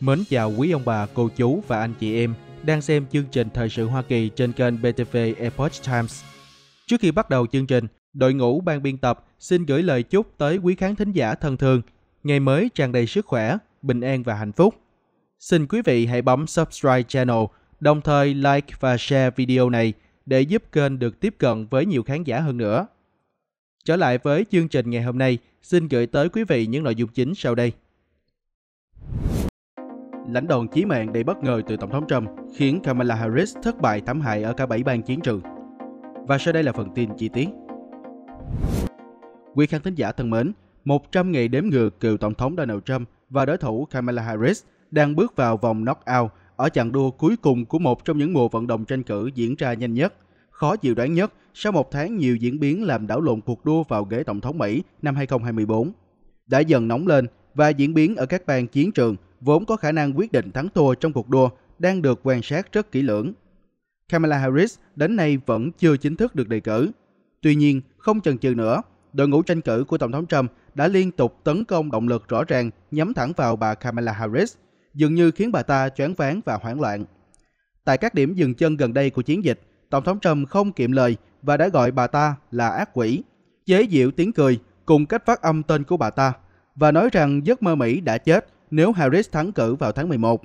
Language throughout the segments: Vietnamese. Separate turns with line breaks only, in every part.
Mến chào quý ông bà, cô chú và anh chị em đang xem chương trình Thời sự Hoa Kỳ trên kênh BTV Epoch Times. Trước khi bắt đầu chương trình, đội ngũ ban biên tập xin gửi lời chúc tới quý khán thính giả thân thương. Ngày mới tràn đầy sức khỏe, bình an và hạnh phúc. Xin quý vị hãy bấm subscribe channel, đồng thời like và share video này để giúp kênh được tiếp cận với nhiều khán giả hơn nữa. Trở lại với chương trình ngày hôm nay, xin gửi tới quý vị những nội dung chính sau đây lãnh đòn chí mạng đầy bất ngờ từ Tổng thống Trump, khiến Kamala Harris thất bại thảm hại ở cả 7 bang chiến trường. Và sau đây là phần tin chi tiết. Quý khán thính giả thân mến, 100 ngày đếm ngược cựu Tổng thống Donald Trump và đối thủ Kamala Harris đang bước vào vòng knockout ở chặng đua cuối cùng của một trong những mùa vận động tranh cử diễn ra nhanh nhất, khó dự đoán nhất sau một tháng nhiều diễn biến làm đảo lộn cuộc đua vào ghế Tổng thống Mỹ năm 2024. Đã dần nóng lên và diễn biến ở các bang chiến trường vốn có khả năng quyết định thắng thua trong cuộc đua, đang được quan sát rất kỹ lưỡng. Kamala Harris đến nay vẫn chưa chính thức được đề cử. Tuy nhiên, không chần chừ nữa, đội ngũ tranh cử của Tổng thống Trump đã liên tục tấn công động lực rõ ràng nhắm thẳng vào bà Kamala Harris, dường như khiến bà ta choáng váng và hoảng loạn. Tại các điểm dừng chân gần đây của chiến dịch, Tổng thống Trump không kiệm lời và đã gọi bà ta là ác quỷ, chế diệu tiếng cười cùng cách phát âm tên của bà ta và nói rằng giấc mơ Mỹ đã chết nếu Harris thắng cử vào tháng 11.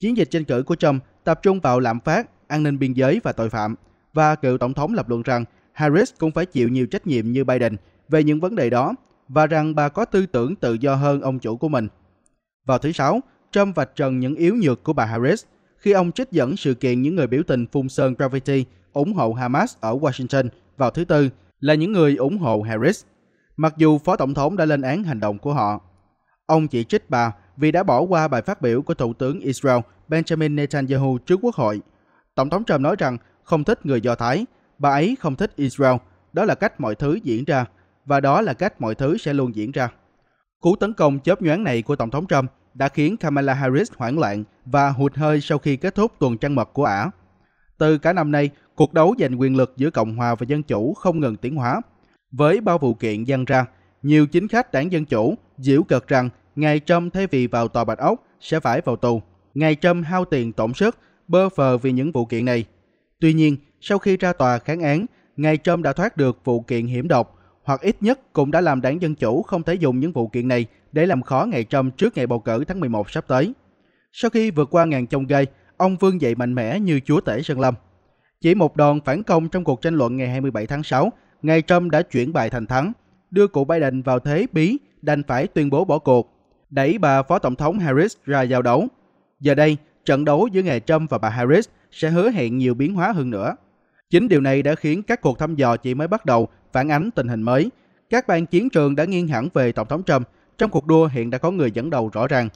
Chiến dịch tranh cử của Trump tập trung vào lạm phát, an ninh biên giới và tội phạm, và cựu tổng thống lập luận rằng Harris cũng phải chịu nhiều trách nhiệm như Biden về những vấn đề đó và rằng bà có tư tưởng tự do hơn ông chủ của mình. Vào thứ Sáu, Trump vạch trần những yếu nhược của bà Harris khi ông trích dẫn sự kiện những người biểu tình phun sơn graffiti ủng hộ Hamas ở Washington vào thứ Tư là những người ủng hộ Harris, mặc dù Phó Tổng thống đã lên án hành động của họ. Ông chỉ trích bà vì đã bỏ qua bài phát biểu của Thủ tướng Israel Benjamin Netanyahu trước Quốc hội. Tổng thống Trump nói rằng không thích người Do Thái, bà ấy không thích Israel, đó là cách mọi thứ diễn ra và đó là cách mọi thứ sẽ luôn diễn ra. Cú tấn công chớp nhoáng này của Tổng thống Trump đã khiến Kamala Harris hoảng loạn và hụt hơi sau khi kết thúc tuần trăng mật của ả. Từ cả năm nay, cuộc đấu giành quyền lực giữa Cộng hòa và Dân chủ không ngừng tiến hóa. Với bao vụ kiện dăng ra, nhiều chính khách đảng Dân chủ diễu cợt rằng ngài Trump thay vì vào tòa Bạch Ốc sẽ phải vào tù. Ngài Trump hao tiền tổn sức, bơ phờ vì những vụ kiện này. Tuy nhiên, sau khi ra tòa kháng án, ngài Trump đã thoát được vụ kiện hiểm độc, hoặc ít nhất cũng đã làm đảng Dân Chủ không thể dùng những vụ kiện này để làm khó ngài Trump trước ngày bầu cử tháng 11 sắp tới. Sau khi vượt qua ngàn chông gai, ông vương dậy mạnh mẽ như chúa tể Sơn Lâm. Chỉ một đòn phản công trong cuộc tranh luận ngày 27 tháng 6, ngài Trump đã chuyển bài thành thắng, đưa cụ Biden vào thế bí đành phải tuyên bố bỏ cuộc đẩy bà Phó Tổng thống Harris ra giao đấu. Giờ đây, trận đấu giữa ngài Trump và bà Harris sẽ hứa hẹn nhiều biến hóa hơn nữa. Chính điều này đã khiến các cuộc thăm dò chỉ mới bắt đầu phản ánh tình hình mới. Các bang chiến trường đã nghiêng hẳn về Tổng thống Trump. Trong cuộc đua hiện đã có người dẫn đầu rõ ràng.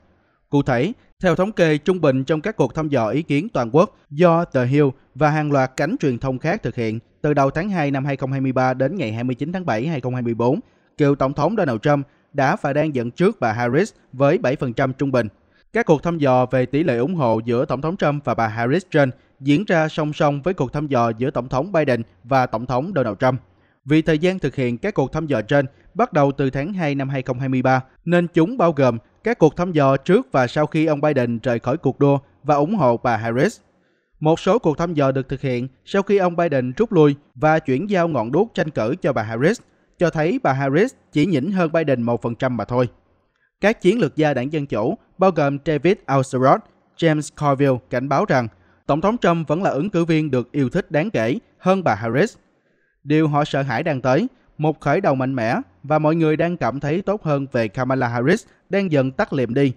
Cụ thể, theo thống kê trung bình trong các cuộc thăm dò ý kiến toàn quốc do The Hill và hàng loạt cánh truyền thông khác thực hiện từ đầu tháng 2 năm 2023 đến ngày 29 tháng 7 2024, cựu Tổng thống Donald Trump đã và đang dẫn trước bà Harris với 7% trung bình. Các cuộc thăm dò về tỷ lệ ủng hộ giữa Tổng thống Trump và bà Harris trên diễn ra song song với cuộc thăm dò giữa Tổng thống Biden và Tổng thống Donald Trump. Vì thời gian thực hiện các cuộc thăm dò trên bắt đầu từ tháng 2 năm 2023, nên chúng bao gồm các cuộc thăm dò trước và sau khi ông Biden rời khỏi cuộc đua và ủng hộ bà Harris. Một số cuộc thăm dò được thực hiện sau khi ông Biden rút lui và chuyển giao ngọn đuốc tranh cử cho bà Harris, cho thấy bà Harris chỉ nhỉnh hơn Biden 1% mà thôi. Các chiến lược gia đảng Dân Chủ, bao gồm David Axelrod, James Corville cảnh báo rằng Tổng thống Trump vẫn là ứng cử viên được yêu thích đáng kể hơn bà Harris. Điều họ sợ hãi đang tới, một khởi đầu mạnh mẽ và mọi người đang cảm thấy tốt hơn về Kamala Harris đang dần tắt liệm đi.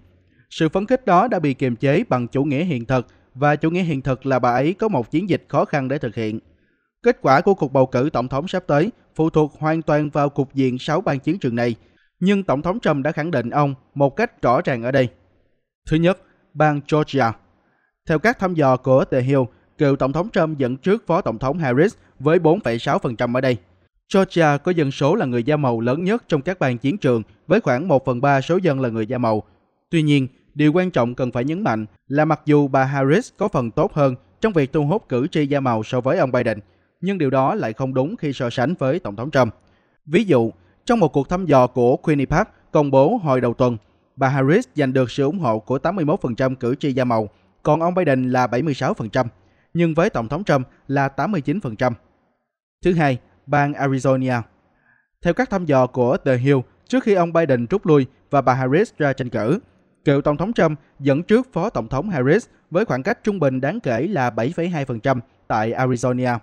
Sự phấn khích đó đã bị kiềm chế bằng chủ nghĩa hiện thực và chủ nghĩa hiện thực là bà ấy có một chiến dịch khó khăn để thực hiện. Kết quả của cuộc bầu cử tổng thống sắp tới phụ thuộc hoàn toàn vào cục diện 6 bang chiến trường này, nhưng Tổng thống Trump đã khẳng định ông một cách rõ ràng ở đây. Thứ nhất, bang Georgia. Theo các thăm dò của The Hill, cựu Tổng thống Trump dẫn trước Phó Tổng thống Harris với 4,6% ở đây. Georgia có dân số là người da màu lớn nhất trong các bang chiến trường với khoảng 1 phần 3 số dân là người da màu. Tuy nhiên, điều quan trọng cần phải nhấn mạnh là mặc dù bà Harris có phần tốt hơn trong việc thu hút cử tri da màu so với ông Biden – nhưng điều đó lại không đúng khi so sánh với Tổng thống Trump. Ví dụ, trong một cuộc thăm dò của Quinnipiac công bố hồi đầu tuần, bà Harris giành được sự ủng hộ của 81% cử tri da màu, còn ông Biden là 76%, nhưng với Tổng thống Trump là 89%. Thứ hai, bang Arizona. Theo các thăm dò của The Hill, trước khi ông Biden rút lui và bà Harris ra tranh cử, cựu Tổng thống Trump dẫn trước Phó Tổng thống Harris với khoảng cách trung bình đáng kể là 7,2% tại Arizona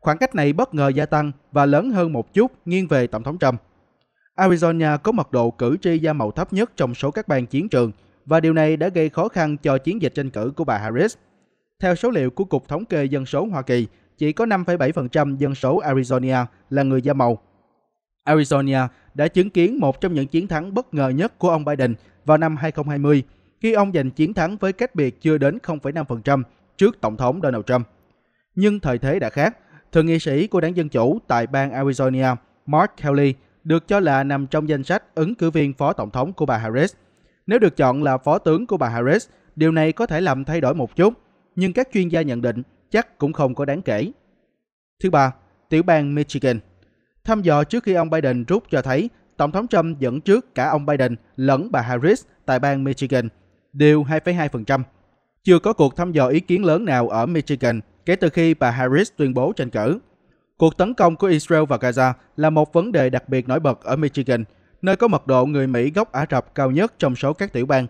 khoảng cách này bất ngờ gia tăng và lớn hơn một chút nghiêng về Tổng thống Trump. Arizona có mật độ cử tri da màu thấp nhất trong số các bang chiến trường và điều này đã gây khó khăn cho chiến dịch tranh cử của bà Harris. Theo số liệu của Cục Thống kê Dân số Hoa Kỳ, chỉ có 5,7% dân số Arizona là người da màu. Arizona đã chứng kiến một trong những chiến thắng bất ngờ nhất của ông Biden vào năm 2020 khi ông giành chiến thắng với cách biệt chưa đến 0,5% trước Tổng thống Donald Trump. Nhưng thời thế đã khác thượng nghị sĩ của đảng Dân Chủ tại bang Arizona Mark Kelly được cho là nằm trong danh sách ứng cử viên phó tổng thống của bà Harris. Nếu được chọn là phó tướng của bà Harris, điều này có thể làm thay đổi một chút, nhưng các chuyên gia nhận định chắc cũng không có đáng kể. Thứ ba, tiểu bang Michigan. Thăm dò trước khi ông Biden rút cho thấy Tổng thống Trump dẫn trước cả ông Biden lẫn bà Harris tại bang Michigan, đều 2,2%. Chưa có cuộc thăm dò ý kiến lớn nào ở Michigan kể từ khi bà Harris tuyên bố tranh cử. Cuộc tấn công của Israel và Gaza là một vấn đề đặc biệt nổi bật ở Michigan, nơi có mật độ người Mỹ gốc Ả Rập cao nhất trong số các tiểu bang.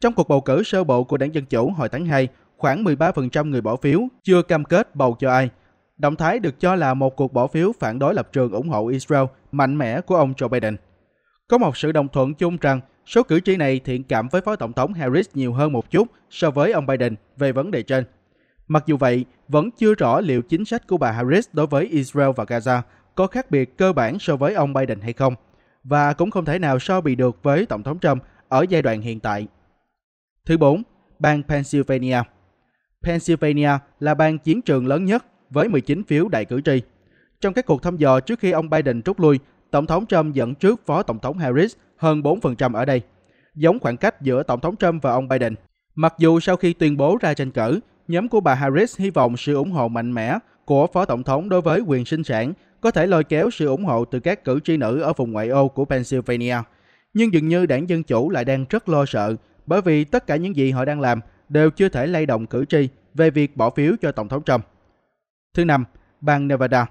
Trong cuộc bầu cử sơ bộ của đảng Dân Chủ hồi tháng 2, khoảng 13% người bỏ phiếu chưa cam kết bầu cho ai. Động thái được cho là một cuộc bỏ phiếu phản đối lập trường ủng hộ Israel mạnh mẽ của ông Joe Biden. Có một sự đồng thuận chung rằng số cử tri này thiện cảm với Phó Tổng thống Harris nhiều hơn một chút so với ông Biden về vấn đề trên. Mặc dù vậy, vẫn chưa rõ liệu chính sách của bà Harris đối với Israel và Gaza có khác biệt cơ bản so với ông Biden hay không, và cũng không thể nào so bì được với Tổng thống Trump ở giai đoạn hiện tại. Thứ 4. Bang Pennsylvania Pennsylvania là bang chiến trường lớn nhất với 19 phiếu đại cử tri. Trong các cuộc thăm dò trước khi ông Biden rút lui, Tổng thống Trump dẫn trước Phó Tổng thống Harris hơn 4% ở đây, giống khoảng cách giữa Tổng thống Trump và ông Biden Mặc dù sau khi tuyên bố ra tranh cử, nhóm của bà Harris hy vọng sự ủng hộ mạnh mẽ của Phó Tổng thống đối với quyền sinh sản có thể lôi kéo sự ủng hộ từ các cử tri nữ ở vùng ngoại ô của Pennsylvania. Nhưng dường như đảng Dân Chủ lại đang rất lo sợ bởi vì tất cả những gì họ đang làm đều chưa thể lay động cử tri về việc bỏ phiếu cho Tổng thống Trump. Thứ năm, bang Nevada.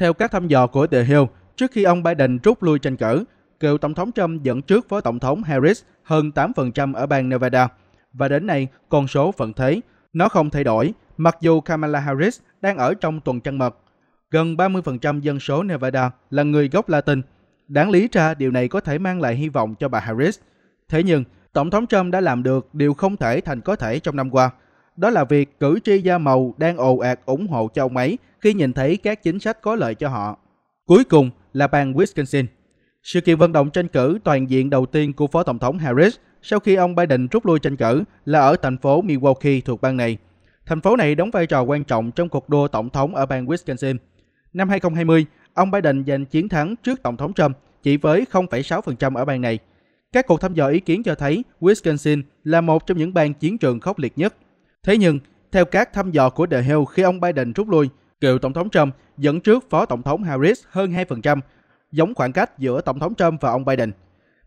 Theo các thăm dò của The Hill, trước khi ông Biden rút lui tranh cử, cựu Tổng thống Trump dẫn trước với Tổng thống Harris hơn 8% ở bang Nevada – và đến nay con số vẫn thế. Nó không thay đổi, mặc dù Kamala Harris đang ở trong tuần trăng mật. Gần 30% dân số Nevada là người gốc Latin. Đáng lý ra điều này có thể mang lại hy vọng cho bà Harris. Thế nhưng, Tổng thống Trump đã làm được điều không thể thành có thể trong năm qua. Đó là việc cử tri da màu đang ồ ạt ủng hộ cho ông ấy khi nhìn thấy các chính sách có lợi cho họ. Cuối cùng là bang Wisconsin. Sự kiện vận động tranh cử toàn diện đầu tiên của Phó Tổng thống Harris sau khi ông Biden rút lui tranh cử là ở thành phố Milwaukee thuộc bang này. Thành phố này đóng vai trò quan trọng trong cuộc đua tổng thống ở bang Wisconsin. Năm 2020, ông Biden giành chiến thắng trước tổng thống Trump chỉ với 0,6% ở bang này. Các cuộc thăm dò ý kiến cho thấy Wisconsin là một trong những bang chiến trường khốc liệt nhất. Thế nhưng, theo các thăm dò của The Hill khi ông Biden rút lui, cựu tổng thống Trump dẫn trước phó tổng thống Harris hơn 2%, giống khoảng cách giữa tổng thống Trump và ông Biden.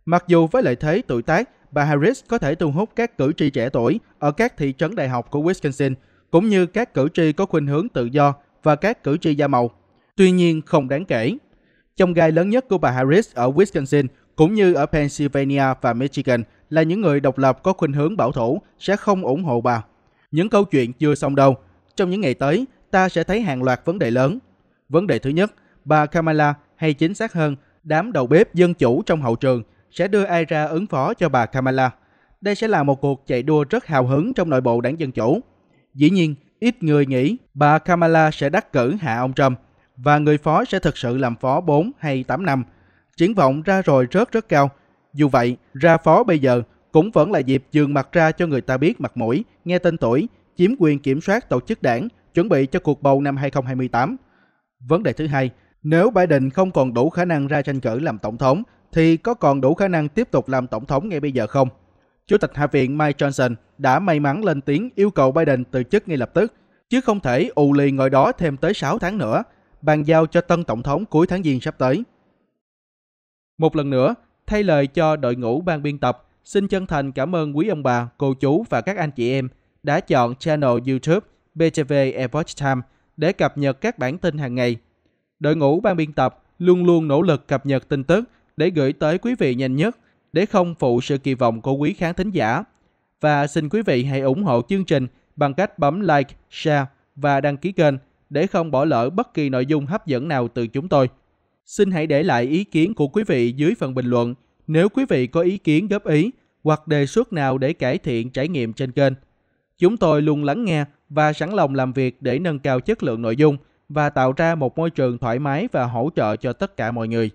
Mặc dù với lợi thế tuổi tác bà Harris có thể thu hút các cử tri trẻ tuổi ở các thị trấn đại học của Wisconsin, cũng như các cử tri có khuynh hướng tự do và các cử tri da màu. Tuy nhiên, không đáng kể. Trong gai lớn nhất của bà Harris ở Wisconsin cũng như ở Pennsylvania và Michigan là những người độc lập có khuynh hướng bảo thủ sẽ không ủng hộ bà. Những câu chuyện chưa xong đâu. Trong những ngày tới, ta sẽ thấy hàng loạt vấn đề lớn. Vấn đề thứ nhất, bà Kamala hay chính xác hơn, đám đầu bếp dân chủ trong hậu trường sẽ đưa ai ra ứng phó cho bà Kamala. Đây sẽ là một cuộc chạy đua rất hào hứng trong nội bộ đảng Dân Chủ. Dĩ nhiên, ít người nghĩ bà Kamala sẽ đắc cử hạ ông Trump và người phó sẽ thực sự làm phó 4 hay 8 năm. Triển vọng ra rồi rất rất cao. Dù vậy, ra phó bây giờ cũng vẫn là dịp dường mặt ra cho người ta biết mặt mũi, nghe tên tuổi, chiếm quyền kiểm soát tổ chức đảng, chuẩn bị cho cuộc bầu năm 2028. Vấn đề thứ hai nếu Biden không còn đủ khả năng ra tranh cử làm tổng thống, thì có còn đủ khả năng tiếp tục làm tổng thống ngay bây giờ không? Chủ tịch Hạ viện Mike Johnson đã may mắn lên tiếng yêu cầu Biden từ chức ngay lập tức, chứ không thể ù lì ngồi đó thêm tới 6 tháng nữa, bàn giao cho tân tổng thống cuối tháng Giêng sắp tới. Một lần nữa, thay lời cho đội ngũ ban biên tập, xin chân thành cảm ơn quý ông bà, cô chú và các anh chị em đã chọn channel YouTube BTV Epoch Time để cập nhật các bản tin hàng ngày đội ngũ ban biên tập luôn luôn nỗ lực cập nhật tin tức để gửi tới quý vị nhanh nhất để không phụ sự kỳ vọng của quý khán thính giả. Và xin quý vị hãy ủng hộ chương trình bằng cách bấm like, share và đăng ký kênh để không bỏ lỡ bất kỳ nội dung hấp dẫn nào từ chúng tôi. Xin hãy để lại ý kiến của quý vị dưới phần bình luận nếu quý vị có ý kiến góp ý hoặc đề xuất nào để cải thiện trải nghiệm trên kênh. Chúng tôi luôn lắng nghe và sẵn lòng làm việc để nâng cao chất lượng nội dung – và tạo ra một môi trường thoải mái và hỗ trợ cho tất cả mọi người.